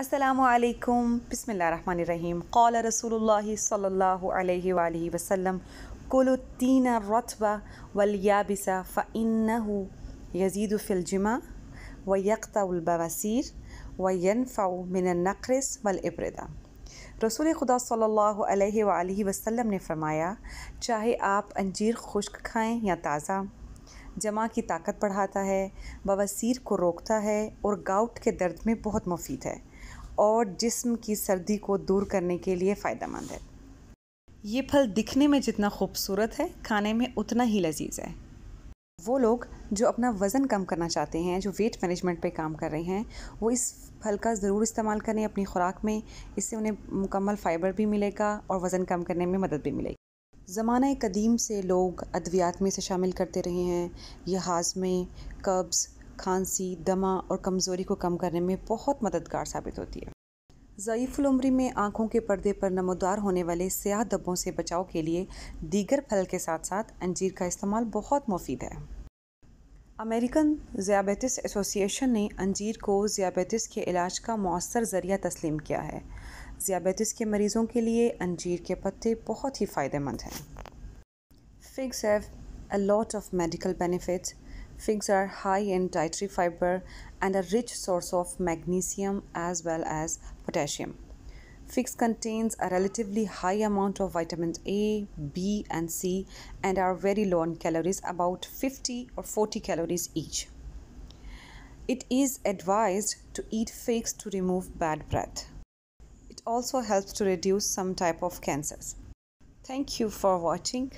असलकम बसमीम कौल रसूल सल्ला वसम कुलुद्दीन रतबा वलियाबिसा फ़िन यजीदफ़िलजमा व यकताबसीर व मिन मिननक़रस वलब्रदा रसूल खुदा सल्लल्लाहु अलैहि ने फरमाया चाहे आप अंजीर खुश्क खाएँ या ताज़ा जमा की ताकत बढ़ाता है बवासीर को रोकता है और गाउट के दर्द में बहुत मुफीद है और जिस्म की सर्दी को दूर करने के लिए फ़ायदा मंद है ये फल दिखने में जितना खूबसूरत है खाने में उतना ही लजीज है वो लोग जो अपना वज़न कम करना चाहते हैं जो वेट मैनेजमेंट पे काम कर रहे हैं वो इस फल का ज़रूर इस्तेमाल करें अपनी खुराक में इससे उन्हें मुकम्मल फ़ाइबर भी मिलेगा और वज़न कम करने में मदद भी मिलेगी ज़माना कदीम से लोग अद्वियात में से शामिल करते रहे हैं यह हाजमे कब्ज़ खांसी दमा और कमज़ोरी को कम करने में बहुत मददगार साबित होती है ज़यीफ़ उम्री में आंखों के पर्दे पर नमोदार होने वाले स्याह धब्बों से बचाव के लिए दीगर फल के साथ साथ अंजीर का इस्तेमाल बहुत मुफीद है अमेरिकन ज़ियाबेटिस एसोसिएशन ने अंजीर को ज़ियाबेटिस के इलाज का मौसर ज़रिया तस्लीम किया है ज़ियाबेटिस के मरीज़ों के लिए अंजीर के पत्ते बहुत ही फ़ायदेमंद हैं figs have a lot of medical benefits Figs are high in dietary fiber and a rich source of magnesium as well as potassium. Figs contains a relatively high amount of vitamins A, B and C and are very low in calories about 50 or 40 calories each. It is advised to eat figs to remove bad breath. It also helps to reduce some type of cancers. Thank you for watching.